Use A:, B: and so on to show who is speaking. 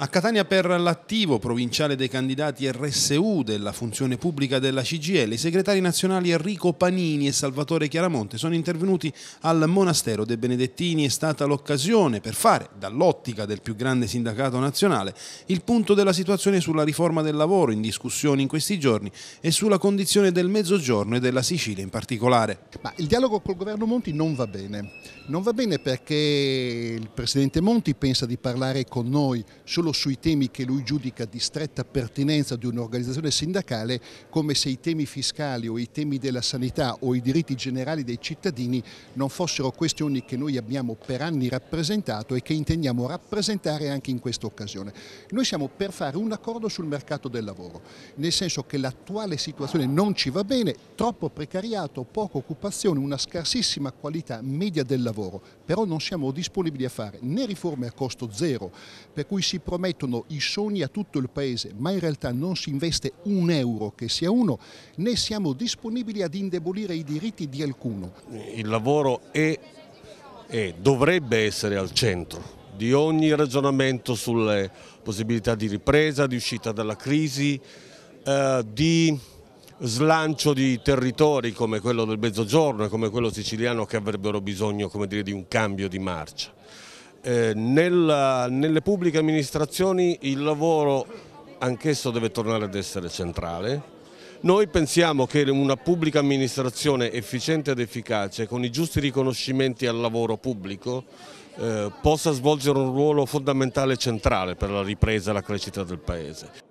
A: A Catania per l'attivo provinciale dei candidati RSU della funzione pubblica della CGL, i segretari nazionali Enrico Panini e Salvatore Chiaramonte sono intervenuti al Monastero dei Benedettini. È stata l'occasione per fare, dall'ottica del più grande sindacato nazionale, il punto della situazione sulla riforma del lavoro in discussione in questi giorni e sulla condizione del Mezzogiorno e della Sicilia in particolare. Ma il dialogo col governo Monti non
B: va bene. Non va bene perché il Presidente Monti pensa di parlare con noi solo solo sui temi che lui giudica di stretta pertinenza di un'organizzazione sindacale come se i temi fiscali o i temi della sanità o i diritti generali dei cittadini non fossero questioni che noi abbiamo per anni rappresentato e che intendiamo rappresentare anche in questa occasione. Noi siamo per fare un accordo sul mercato del lavoro, nel senso che l'attuale situazione non ci va bene, troppo precariato, poca occupazione, una scarsissima qualità media del lavoro, però non siamo disponibili a fare né riforme a costo zero, per cui si provvede promettono i sogni a tutto il paese, ma in realtà non si investe un euro che sia uno, né siamo disponibili ad indebolire i diritti di alcuno.
C: Il lavoro è e dovrebbe essere al centro di ogni ragionamento sulle possibilità di ripresa, di uscita dalla crisi, eh, di slancio di territori come quello del Mezzogiorno e come quello siciliano che avrebbero bisogno dire, di un cambio di marcia. Eh, nella, nelle pubbliche amministrazioni il lavoro anch'esso deve tornare ad essere centrale. Noi pensiamo che una pubblica amministrazione efficiente ed efficace, con i giusti riconoscimenti al lavoro pubblico, eh, possa svolgere un ruolo fondamentale e centrale per la ripresa e la crescita del Paese.